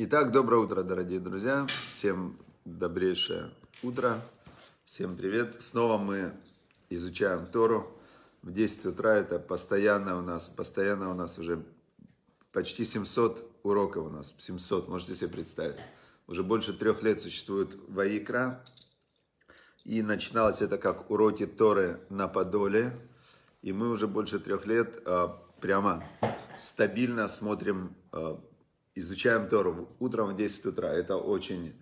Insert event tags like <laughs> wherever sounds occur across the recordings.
Итак, доброе утро, дорогие друзья. Всем добрейшее утро. Всем привет. Снова мы изучаем Тору. В 10 утра это постоянно у нас, постоянно у нас уже почти 700 уроков у нас. 700, можете себе представить. Уже больше трех лет существует Ваикра. И начиналось это как уроки Торы на Подоле. И мы уже больше трех лет а, прямо стабильно смотрим а, изучаем Тору утром в 10 утра. Это очень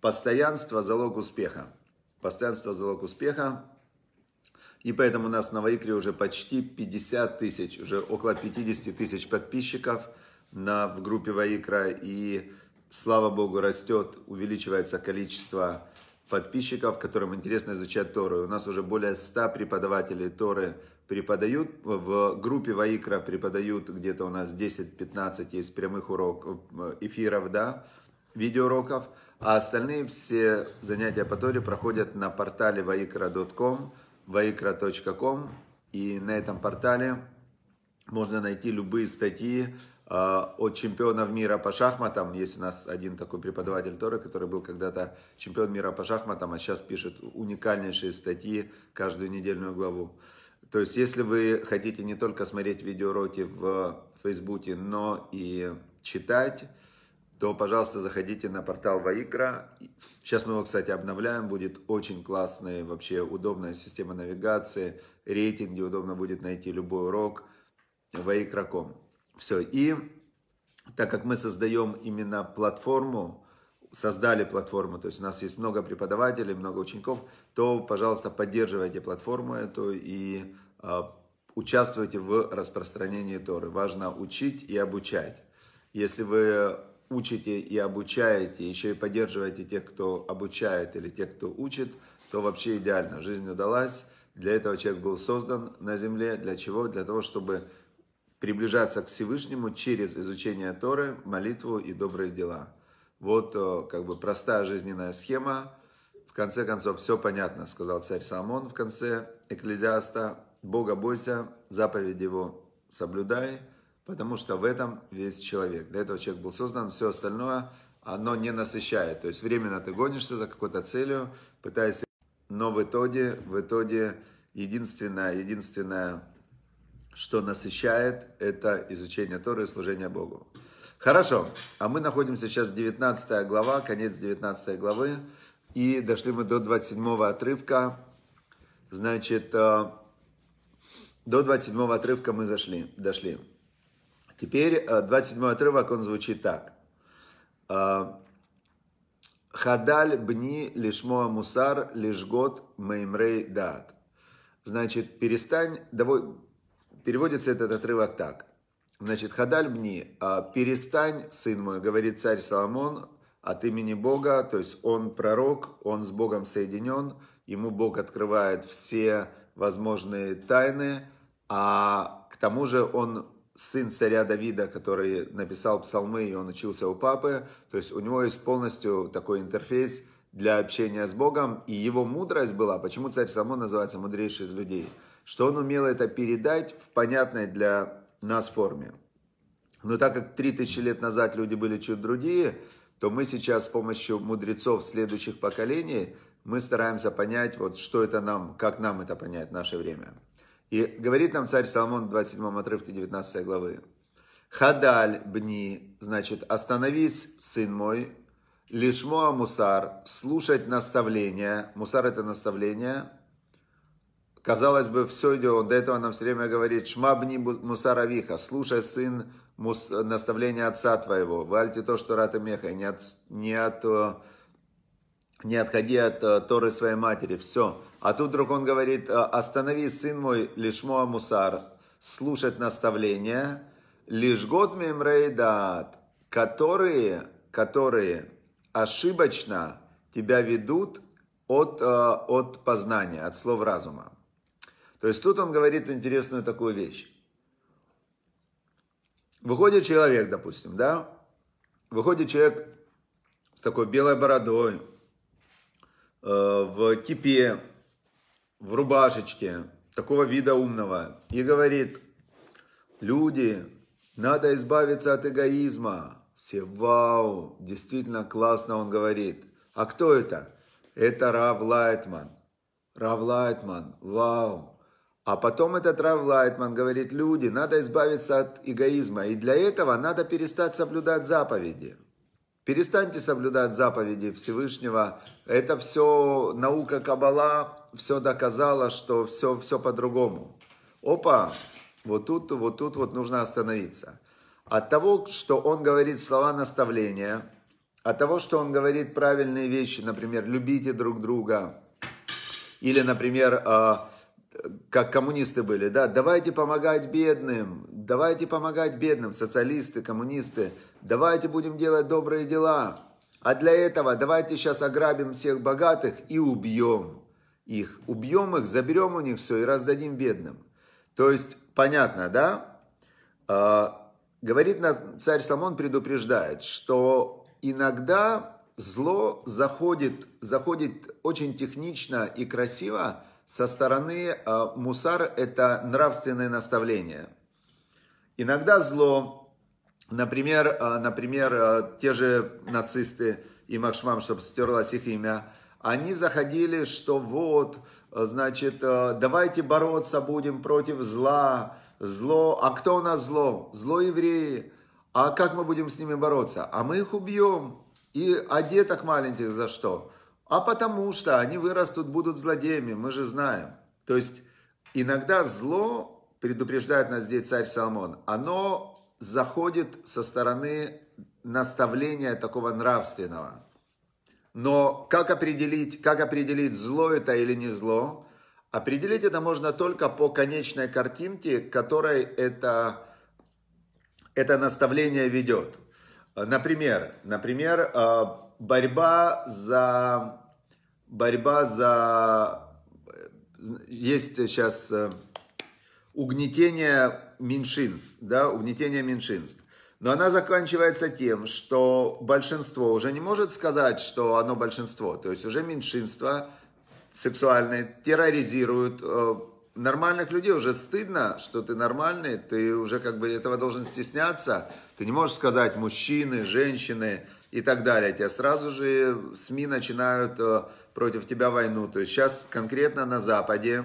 постоянство, залог успеха. Постоянство, залог успеха. И поэтому у нас на Ваикре уже почти 50 тысяч, уже около 50 тысяч подписчиков на, в группе Ваикра. И слава Богу, растет, увеличивается количество подписчиков, которым интересно изучать Тору. У нас уже более 100 преподавателей Торы преподают, в группе Ваикра преподают где-то у нас 10-15 есть прямых уроков, э, эфиров, да, видеоуроков, а остальные все занятия по Торе проходят на портале vaikra.com, vaikra.com, и на этом портале можно найти любые статьи э, от чемпионов мира по шахматам. Есть у нас один такой преподаватель Торы, который был когда-то чемпион мира по шахматам, а сейчас пишет уникальнейшие статьи каждую недельную главу. То есть, если вы хотите не только смотреть видеоуроки в Фейсбуке, но и читать, то, пожалуйста, заходите на портал Ваикра. Сейчас мы его, кстати, обновляем. Будет очень классная, вообще удобная система навигации, рейтинги. Удобно будет найти любой урок Ваикра.ком. Все. И так как мы создаем именно платформу, создали платформу, то есть у нас есть много преподавателей, много учеников, то, пожалуйста, поддерживайте платформу эту и э, участвуйте в распространении Торы. Важно учить и обучать. Если вы учите и обучаете, еще и поддерживаете тех, кто обучает или тех, кто учит, то вообще идеально. Жизнь удалась. Для этого человек был создан на земле. Для чего? Для того, чтобы приближаться к Всевышнему через изучение Торы, молитву и добрые дела. Вот э, как бы простая жизненная схема. В конце концов, все понятно, сказал царь Соломон в конце Экклезиаста. Бога бойся, заповедь его соблюдай, потому что в этом весь человек. Для этого человек был создан, все остальное оно не насыщает. То есть временно ты гонишься за какой-то целью, пытаясь, Но в итоге, в итоге единственное, единственное, что насыщает, это изучение Торы и служение Богу. Хорошо, а мы находимся сейчас 19 глава, конец 19 главы, и дошли мы до 27 отрывка. Значит, э, до 27 отрывка мы зашли, дошли. Теперь 27 э, отрывок, он звучит так. Э, Хадаль бни лишмоа мусар лишь год меймрей дат. Значит, перестань, доволь... переводится этот отрывок так. Значит, Хадаль мне, а, перестань, сын мой, говорит царь Соломон, от имени Бога, то есть он пророк, он с Богом соединен, ему Бог открывает все возможные тайны, а к тому же он сын царя Давида, который написал псалмы, и он учился у папы, то есть у него есть полностью такой интерфейс для общения с Богом, и его мудрость была, почему царь Соломон называется мудрейший из людей, что он умел это передать в понятной для нас форме. Но так как 3000 лет назад люди были чуть другие, то мы сейчас с помощью мудрецов следующих поколений мы стараемся понять, вот что это нам, как нам это понять в наше время. И говорит нам царь Соломон в 27 отрывке 19 главы. Хадаль бни, значит, остановись, сын мой, лишмо мусар, слушать наставления. Мусар это наставление, Казалось бы, все идет, он до этого нам все время говорит, «Шмабни мусаравиха, слушай, сын, мус, наставление отца твоего, вальте то, что рата меха, не, от, не, от, э, не отходи от э, Торы своей матери, все». А тут вдруг он говорит, «Э, «Останови, сын мой, лишмо мусар, слушать наставление, лишь год мемрейдат, которые, которые ошибочно тебя ведут от, от познания, от слов разума. То есть тут он говорит интересную такую вещь. Выходит человек, допустим, да? Выходит человек с такой белой бородой, э, в кипе, в рубашечке, такого вида умного, и говорит, люди, надо избавиться от эгоизма. Все, вау, действительно классно он говорит. А кто это? Это Рав Лайтман. Рав Лайтман, вау, а потом этот Рав Лайтман говорит, люди, надо избавиться от эгоизма, и для этого надо перестать соблюдать заповеди. Перестаньте соблюдать заповеди Всевышнего. Это все наука Кабала, все доказала, что все, все по-другому. Опа, вот тут, вот тут вот нужно остановиться. От того, что он говорит слова наставления, от того, что он говорит правильные вещи, например, любите друг друга, или, например, а, как коммунисты были, да, давайте помогать бедным, давайте помогать бедным, социалисты, коммунисты, давайте будем делать добрые дела. А для этого давайте сейчас ограбим всех богатых и убьем их. Убьем их, заберем у них все и раздадим бедным. То есть, понятно, да? А, говорит нас царь Соломон, предупреждает, что иногда зло заходит, заходит очень технично и красиво, со стороны а, мусар – это нравственное наставление. Иногда зло, например, а, например а, те же нацисты и Макшмам, чтобы стерлось их имя, они заходили, что вот, значит, давайте бороться будем против зла, зло, а кто у нас зло? Зло евреи. А как мы будем с ними бороться? А мы их убьем. И одеток деток маленьких за что? а потому что они вырастут, будут злодеями, мы же знаем. То есть иногда зло, предупреждает нас здесь царь Соломон, оно заходит со стороны наставления такого нравственного. Но как определить, как определить, зло это или не зло? Определить это можно только по конечной картинке, которой это, это наставление ведет. Например, например, а, борьба за... Борьба за... Э, есть сейчас э, угнетение меньшинств, да, угнетение меньшинств. Но она заканчивается тем, что большинство уже не может сказать, что оно большинство. То есть уже меньшинство сексуальные терроризируют э, нормальных людей. Уже стыдно, что ты нормальный, ты уже как бы этого должен стесняться. Ты не можешь сказать мужчины, женщины, и так далее. Тебя сразу же СМИ начинают э, против тебя войну. То есть сейчас конкретно на Западе,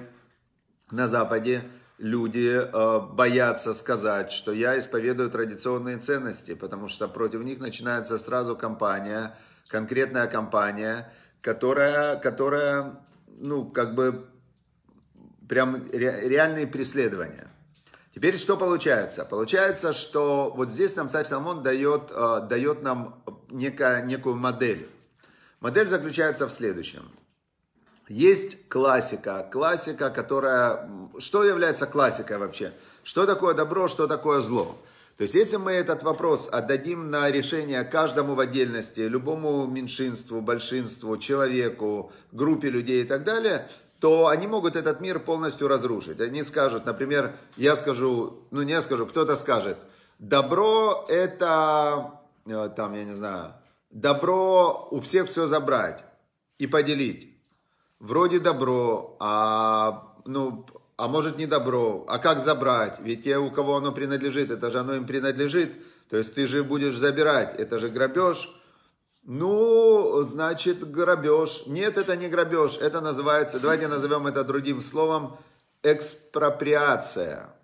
на Западе люди э, боятся сказать, что я исповедую традиционные ценности, потому что против них начинается сразу кампания, конкретная кампания, которая, которая ну, как бы прям реальные преследования. Теперь что получается? Получается, что вот здесь нам царь Соломон дает, э, дает нам неко, некую модель. Модель заключается в следующем. Есть классика, классика, которая... Что является классикой вообще? Что такое добро, что такое зло? То есть, если мы этот вопрос отдадим на решение каждому в отдельности, любому меньшинству, большинству, человеку, группе людей и так далее, то они могут этот мир полностью разрушить. Они скажут, например, я скажу, ну не скажу, кто-то скажет, добро это Э, там, я не знаю, добро у всех все забрать и поделить. Вроде добро, а, ну, а может не добро, а как забрать? Ведь те, у кого оно принадлежит, это же оно им принадлежит. То есть ты же будешь забирать, это же грабеж. Ну, значит, грабеж. Нет, это не грабеж, это называется, давайте назовем это другим словом, экспроприация.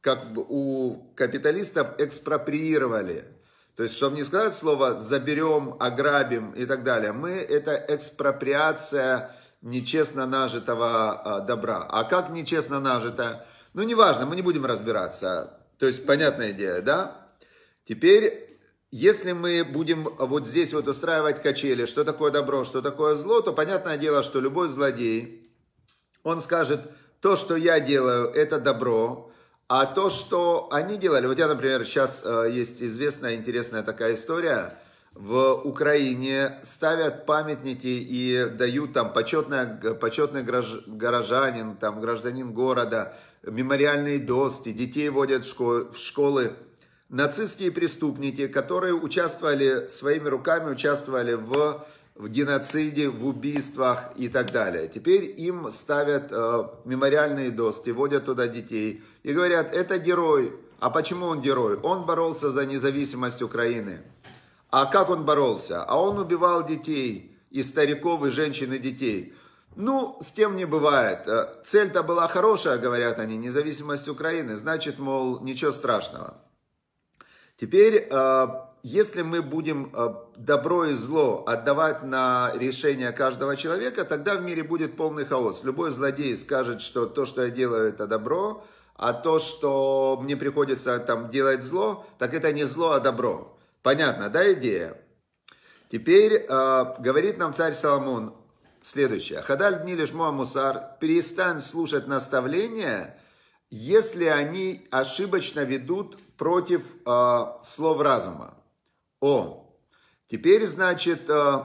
Как у капиталистов экспроприировали – то есть, чтобы не сказать слово «заберем», «ограбим» и так далее, мы – это экспроприация нечестно нажитого а, добра. А как нечестно нажито? Ну, неважно, мы не будем разбираться. То есть, понятная идея, да? Теперь, если мы будем вот здесь вот устраивать качели, что такое добро, что такое зло, то понятное дело, что любой злодей, он скажет, то, что я делаю, это добро, а то, что они делали, вот я, например, сейчас э, есть известная интересная такая история, в Украине ставят памятники и дают там почетное, почетный горожанин, там гражданин города, мемориальные доски, детей водят в, школ, в школы. Нацистские преступники, которые участвовали своими руками, участвовали в в геноциде, в убийствах и так далее. Теперь им ставят э, мемориальные доски, водят туда детей и говорят, это герой. А почему он герой? Он боролся за независимость Украины. А как он боролся? А он убивал детей, и стариков, и женщин, и детей. Ну, с кем не бывает. Э, цель-то была хорошая, говорят они, независимость Украины. Значит, мол, ничего страшного. Теперь э, если мы будем э, добро и зло отдавать на решение каждого человека, тогда в мире будет полный хаос. Любой злодей скажет, что то, что я делаю, это добро, а то, что мне приходится там делать зло, так это не зло, а добро. Понятно, да, идея? Теперь э, говорит нам царь Соломон следующее. Хадаль Днилиш Муамусар, перестань слушать наставления, если они ошибочно ведут против э, слов разума. О. Теперь, значит, э,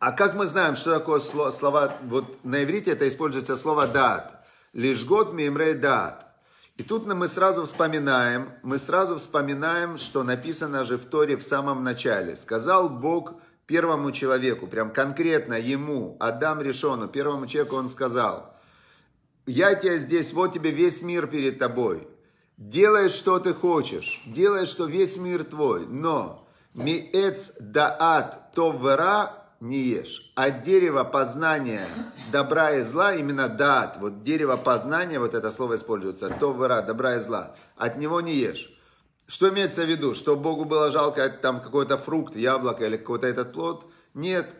а как мы знаем, что такое слово, слова, вот на иврите это используется слово дат. Лишь год мимрей дат. И тут мы сразу вспоминаем, мы сразу вспоминаем, что написано же в Торе в самом начале. Сказал Бог первому человеку, прям конкретно ему, Адам Решону, первому человеку он сказал, я тебя здесь, вот тебе весь мир перед тобой. Делай, что ты хочешь, делай, что весь мир твой, но миэц даат то товвера не ешь, а дерево познания добра и зла, именно даат, вот дерево познания, вот это слово используется, то товвера, добра и зла, от него не ешь. Что имеется в виду? Что Богу было жалко там какой-то фрукт, яблоко или какой-то этот плод? Нет.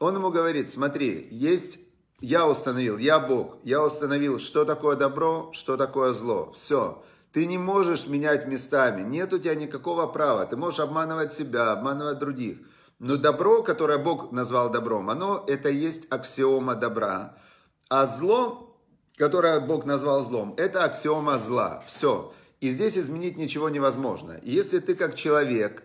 Он ему говорит, смотри, есть я установил, я Бог, я установил, что такое добро, что такое зло. Все. Ты не можешь менять местами, нет у тебя никакого права. Ты можешь обманывать себя, обманывать других. Но добро, которое Бог назвал добром, оно это есть аксиома добра. А зло, которое Бог назвал злом, это аксиома зла. Все. И здесь изменить ничего невозможно. если ты как человек,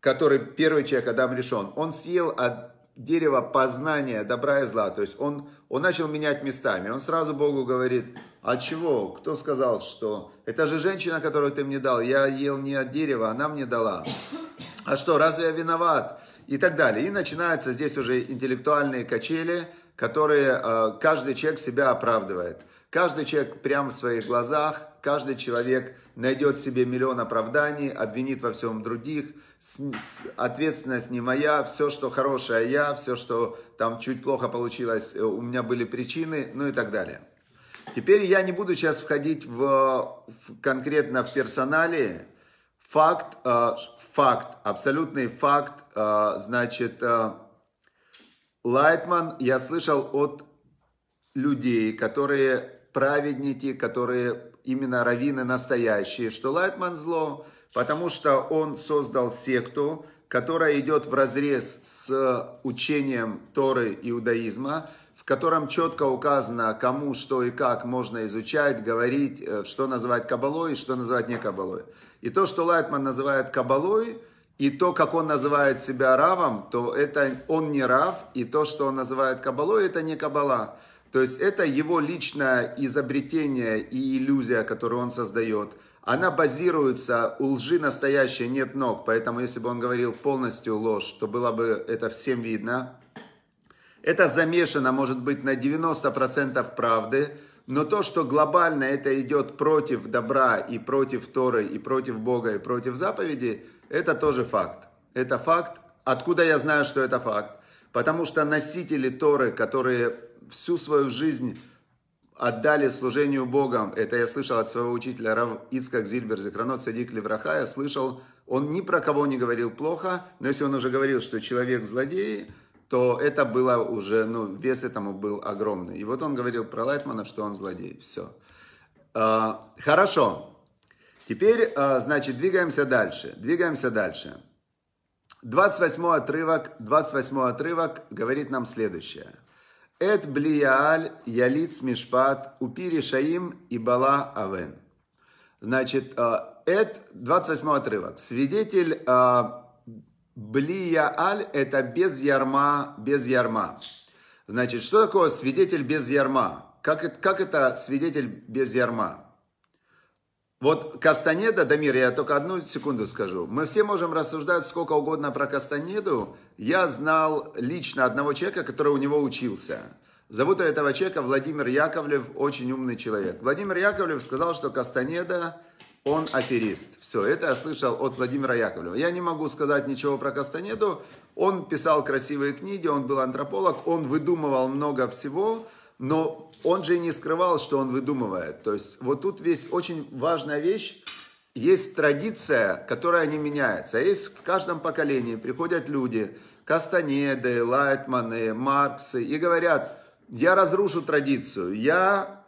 который первый человек, Адам решен, он съел от дерево познания добра и зла. То есть он, он начал менять местами. Он сразу Богу говорит, а чего? Кто сказал, что? Это же женщина, которую ты мне дал. Я ел не от дерева, она мне дала. А что, разве я виноват? И так далее. И начинаются здесь уже интеллектуальные качели, которые э, каждый человек себя оправдывает. Каждый человек прямо в своих глазах Каждый человек найдет себе миллион оправданий, обвинит во всем других. С, с, ответственность не моя, все, что хорошее я, все, что там чуть плохо получилось, э, у меня были причины, ну и так далее. Теперь я не буду сейчас входить в, в конкретно в персонале. Факт, э, факт, абсолютный факт, э, значит, э, Лайтман, я слышал от людей, которые праведники, которые именно раввины настоящие, что Лайтман зло, потому что он создал секту, которая идет в разрез с учением Торы иудаизма, в котором четко указано, кому, что и как можно изучать, говорить, э, что называть кабалой и что называть не кабалой. И то, что Лайтман называет кабалой, и то, как он называет себя равом, то это он не рав, и то, что он называет кабалой, это не кабала. То есть это его личное изобретение и иллюзия, которую он создает. Она базируется, у лжи настоящей нет ног, поэтому если бы он говорил полностью ложь, то было бы это всем видно. Это замешано, может быть, на 90% правды, но то, что глобально это идет против добра и против Торы, и против Бога, и против заповеди, это тоже факт. Это факт. Откуда я знаю, что это факт? Потому что носители Торы, которые всю свою жизнь отдали служению Богом. Это я слышал от своего учителя Рав Ицкак Зильбер Зикранот Садик Левраха. Я слышал, он ни про кого не говорил плохо, но если он уже говорил, что человек злодей, то это было уже, ну, вес этому был огромный. И вот он говорил про Лайтмана, что он злодей. Все. А, хорошо. Теперь, а, значит, двигаемся дальше. Двигаемся дальше. 28 отрывок, 28 отрывок говорит нам следующее – Эт блияаль ялиц мишпат упири шаим и бала авен. Значит, э, эт, 28 отрывок. Свидетель э, блияаль – это без ярма, без ярма. Значит, что такое свидетель без ярма? Как, как это свидетель без ярма? Вот Кастанеда, Дамир, я только одну секунду скажу. Мы все можем рассуждать сколько угодно про Кастанеду. Я знал лично одного человека, который у него учился. Зовут этого человека Владимир Яковлев, очень умный человек. Владимир Яковлев сказал, что Кастанеда он аферист. Все, это я слышал от Владимира Яковлева. Я не могу сказать ничего про Кастанеду. Он писал красивые книги, он был антрополог, он выдумывал много всего но он же не скрывал, что он выдумывает. То есть вот тут весь очень важная вещь. Есть традиция, которая не меняется. Есть в каждом поколении приходят люди, Кастанеды, Лайтманы, Марксы, и говорят, я разрушу традицию, я,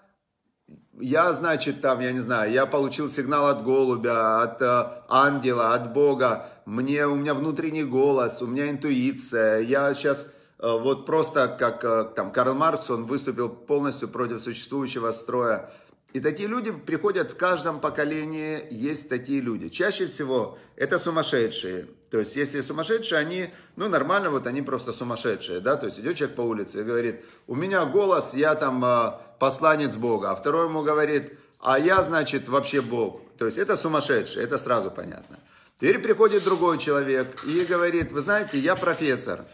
я, значит, там, я не знаю, я получил сигнал от голубя, от э, ангела, от Бога, мне, у меня внутренний голос, у меня интуиция, я сейчас Э, вот просто как э, там Карл Маркс, он выступил полностью против существующего строя. И такие люди приходят в каждом поколении, есть такие люди. Чаще всего это сумасшедшие. То есть, если сумасшедшие, они, ну, нормально, вот они просто сумасшедшие, да, то есть идет человек по улице и говорит, у меня голос, я там э, посланец Бога, а второй ему говорит, а я, значит, вообще Бог. То есть это сумасшедшие, это сразу понятно. Теперь приходит другой человек и говорит, вы знаете, я профессор,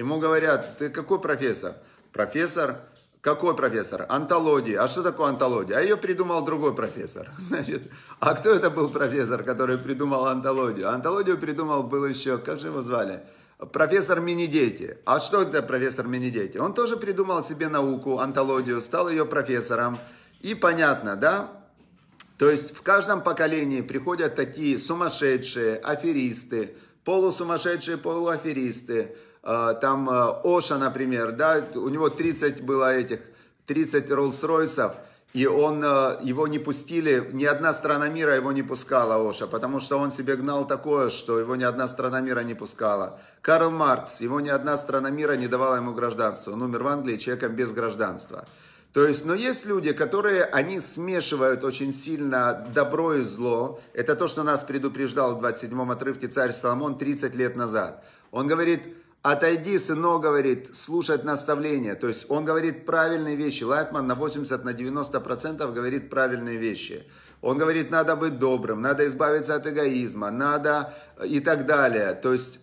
Ему говорят, ты какой профессор? Профессор, какой профессор? Антология. А что такое антология? А ее придумал другой профессор. <laughs> Значит, а кто это был профессор, который придумал антологию? «А антологию придумал был еще, как же его звали? Профессор Минидети. А что это профессор Минидети? Он тоже придумал себе науку, антологию, стал ее профессором. И понятно, да? То есть в каждом поколении приходят такие сумасшедшие, аферисты, полусумасшедшие, полуаферисты, Э, там э, Оша, например, да, у него 30 было этих, 30 Роллс-Ройсов, и он, э, его не пустили, ни одна страна мира его не пускала, Оша, потому что он себе гнал такое, что его ни одна страна мира не пускала. Карл Маркс, его ни одна страна мира не давала ему гражданство. Он умер в Англии человеком без гражданства. То есть, но есть люди, которые, они смешивают очень сильно добро и зло. Это то, что нас предупреждал в 27-м отрывке царь Соломон 30 лет назад. Он говорит, Отойди, сынок, говорит, слушать наставления. То есть он говорит правильные вещи. Лайтман на 80, на 90% говорит правильные вещи. Он говорит, надо быть добрым, надо избавиться от эгоизма, надо э, и так далее. То есть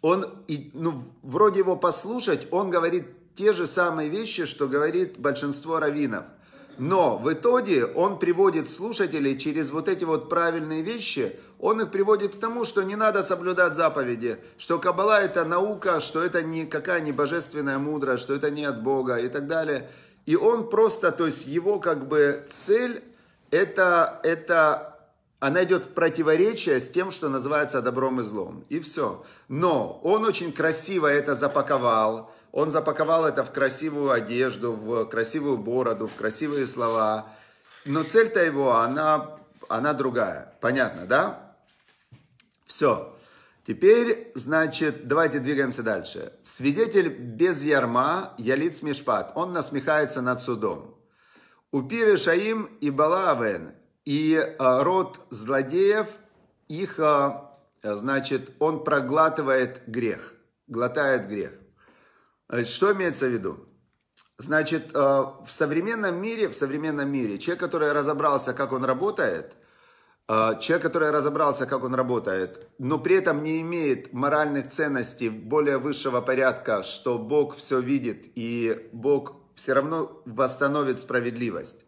он, и, ну, вроде его послушать, он говорит те же самые вещи, что говорит большинство раввинов – но в итоге он приводит слушателей через вот эти вот правильные вещи, он их приводит к тому, что не надо соблюдать заповеди, что Каббала это наука, что это никакая не божественная мудрость, что это не от Бога и так далее. И он просто, то есть его как бы цель, это, это она идет в противоречие с тем, что называется добром и злом. И все. Но он очень красиво это запаковал он запаковал это в красивую одежду, в красивую бороду, в красивые слова. Но цель-то его, она, она другая. Понятно, да? Все. Теперь, значит, давайте двигаемся дальше. Свидетель без ярма, ялиц мишпат, он насмехается над судом. Упири Шаим и Балавен, и э, род злодеев, их, э, значит, он проглатывает грех, глотает грех. Э, что имеется в виду? Значит, э, в современном мире, в современном мире, человек, который разобрался, как он работает, э, человек, который разобрался, как он работает, но при этом не имеет моральных ценностей более высшего порядка, что Бог все видит и Бог все равно восстановит справедливость.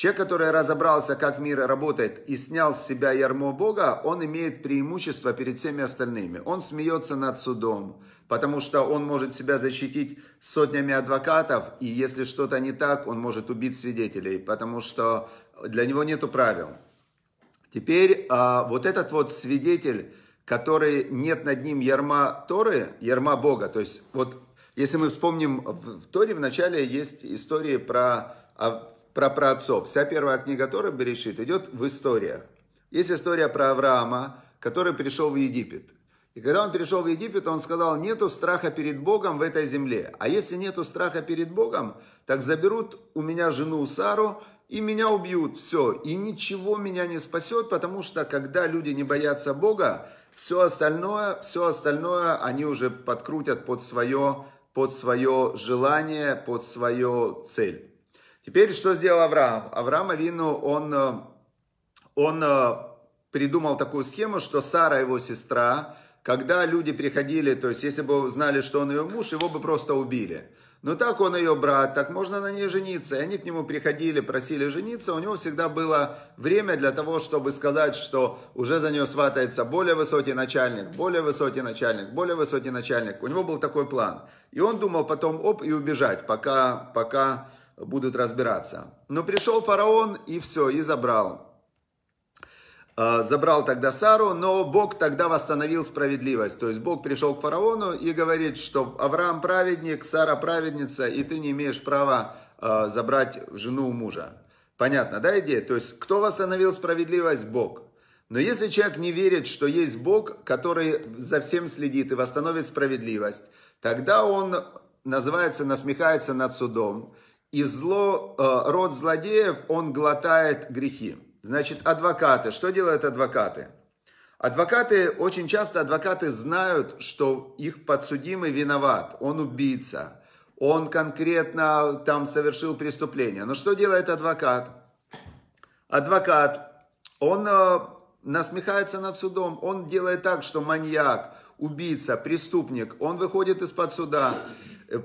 Человек, который разобрался, как мир работает, и снял с себя ярмо Бога, он имеет преимущество перед всеми остальными. Он смеется над судом, потому что он может себя защитить сотнями адвокатов, и если что-то не так, он может убить свидетелей, потому что для него нету правил. Теперь а, вот этот вот свидетель, который нет над ним ярма Торы, ярма Бога, то есть вот если мы вспомним, в Торе в начале есть истории про а, про праотцов. Вся первая книга Торы Берешит идет в историях. Есть история про Авраама, который пришел в Египет. И когда он пришел в Египет, он сказал, нету страха перед Богом в этой земле. А если нету страха перед Богом, так заберут у меня жену Сару, и меня убьют, все. И ничего меня не спасет, потому что когда люди не боятся Бога, все остальное, все остальное они уже подкрутят под свое, под свое желание, под свою цель. Теперь что сделал Авраам? Авраам Авину, он, э, он э, придумал такую схему, что Сара, его сестра, когда люди приходили, то есть если бы знали, что он ее муж, его бы просто убили. Но ну, так он ее брат, так можно на ней жениться. И они к нему приходили, просили жениться. У него всегда было время для того, чтобы сказать, что уже за нее сватается более высокий начальник, более высокий начальник, более высокий начальник. У него был такой план. И он думал потом, оп, и убежать, пока, пока будут разбираться. Но пришел фараон и все, и забрал. А, забрал тогда Сару, но Бог тогда восстановил справедливость. То есть Бог пришел к фараону и говорит, что Авраам праведник, Сара праведница, и ты не имеешь права а, забрать жену у мужа. Понятно, да, идея? То есть кто восстановил справедливость? Бог. Но если человек не верит, что есть Бог, который за всем следит и восстановит справедливость, тогда он называется, насмехается над судом и зло, э, род злодеев, он глотает грехи. Значит, адвокаты, что делают адвокаты? Адвокаты, очень часто адвокаты знают, что их подсудимый виноват, он убийца, он конкретно там совершил преступление. Но что делает адвокат? Адвокат, он э, насмехается над судом, он делает так, что маньяк, убийца, преступник, он выходит из-под суда,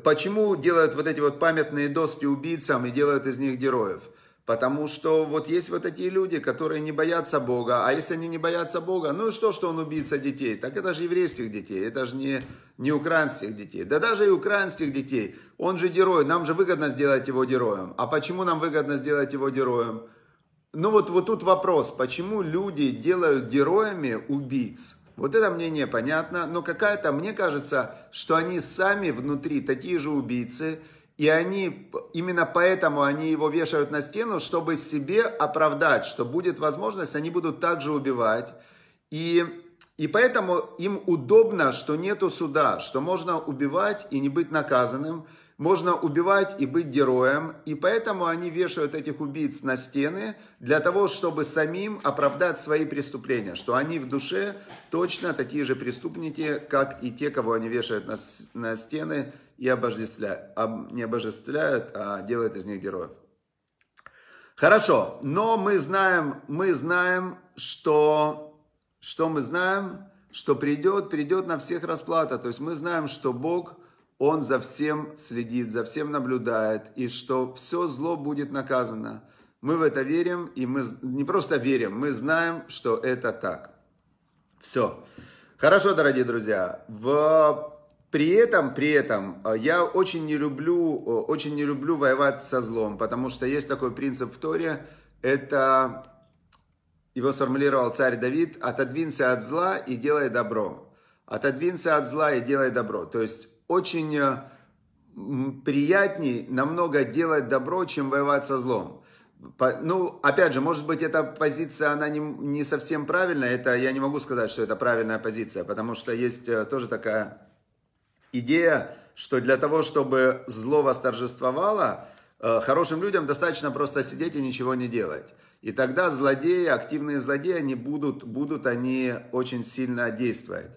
Почему делают вот эти вот памятные доски убийцам и делают из них героев? Потому что вот есть вот такие люди, которые не боятся Бога. А если они не боятся Бога, ну и что, что он убийца детей? Так это же еврейских детей, это же не, не украинских детей. Да даже и украинских детей. Он же герой, нам же выгодно сделать его героем. А почему нам выгодно сделать его героем? Ну вот, вот тут вопрос, почему люди делают героями убийц? Вот это мне понятно, но какая-то, мне кажется, что они сами внутри такие же убийцы, и они, именно поэтому они его вешают на стену, чтобы себе оправдать, что будет возможность, они будут также убивать. И, и поэтому им удобно, что нету суда, что можно убивать и не быть наказанным можно убивать и быть героем, и поэтому они вешают этих убийц на стены для того, чтобы самим оправдать свои преступления, что они в душе точно такие же преступники, как и те, кого они вешают на, на стены и обожествляют, не обожествляют, а делают из них героев. Хорошо, но мы знаем, мы знаем, что, что мы знаем, что придет, придет на всех расплата. То есть мы знаем, что Бог – он за всем следит, за всем наблюдает, и что все зло будет наказано. Мы в это верим, и мы не просто верим, мы знаем, что это так. Все. Хорошо, дорогие друзья. В... При этом, при этом, э, я очень не люблю, э, очень не люблю воевать со злом, потому что есть такой принцип в Торе, это его сформулировал царь Давид, отодвинься от зла и делай добро. Отодвинься от зла и делай добро. То есть очень э, приятней намного делать добро, чем воевать со злом. Ну, опять же, может быть, эта позиция, она не, не совсем правильная. Это я не могу сказать, что это правильная позиция, потому что есть э, тоже такая идея, что для того, чтобы зло восторжествовало, э, хорошим людям достаточно просто сидеть и ничего не делать. И тогда злодеи, активные злодеи, они будут, будут они очень сильно действовать.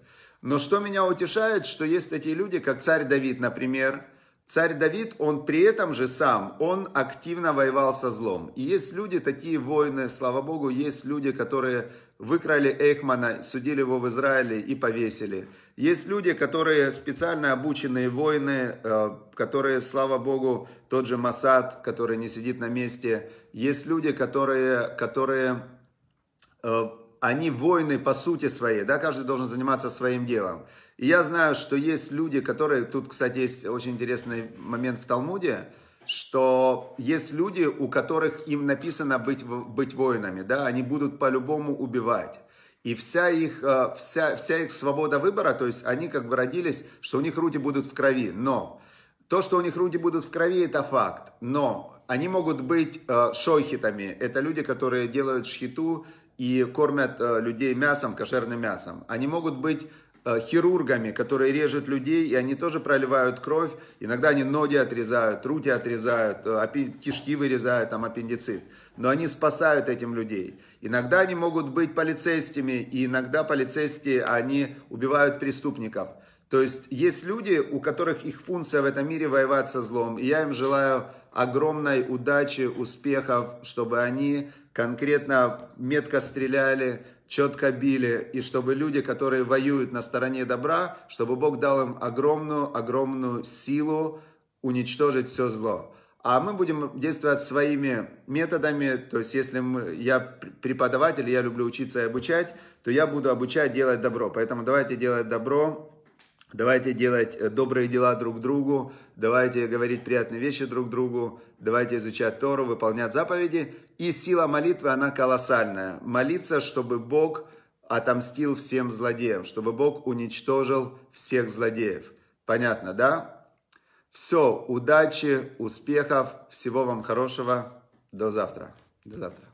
Но что меня утешает, что есть такие люди, как царь Давид, например. Царь Давид, он при этом же сам, он активно воевал со злом. И есть люди, такие воины, слава богу, есть люди, которые выкрали Эхмана, судили его в Израиле и повесили. Есть люди, которые специально обученные воины, э, которые, слава богу, тот же Масад, который не сидит на месте. Есть люди, которые, которые э, они воины по сути своей, да, каждый должен заниматься своим делом. И я знаю, что есть люди, которые, тут, кстати, есть очень интересный момент в Талмуде, что есть люди, у которых им написано быть, быть воинами, да, они будут по-любому убивать. И вся их, э, вся, вся их свобода выбора, то есть они как бы родились, что у них руки будут в крови, но то, что у них руки будут в крови, это факт, но они могут быть э, шойхитами, это люди, которые делают шхиту и кормят э, людей мясом, кошерным мясом. Они могут быть э, хирургами, которые режут людей, и они тоже проливают кровь. Иногда они ноги отрезают, руки отрезают, э, кишки вырезают, там аппендицит. Но они спасают этим людей. Иногда они могут быть полицейскими, и иногда полицейские, они убивают преступников. То есть есть люди, у которых их функция в этом мире воевать со злом. И я им желаю огромной удачи, успехов, чтобы они конкретно метко стреляли, четко били, и чтобы люди, которые воюют на стороне добра, чтобы Бог дал им огромную, огромную силу уничтожить все зло. А мы будем действовать своими методами, то есть если мы, я преподаватель, я люблю учиться и обучать, то я буду обучать делать добро. Поэтому давайте делать добро Давайте делать э, добрые дела друг другу, давайте говорить приятные вещи друг другу, давайте изучать Тору, выполнять заповеди. И сила молитвы, она колоссальная. Молиться, чтобы Бог отомстил всем злодеям, чтобы Бог уничтожил всех злодеев. Понятно, да? Все, удачи, успехов, всего вам хорошего. До завтра. До завтра.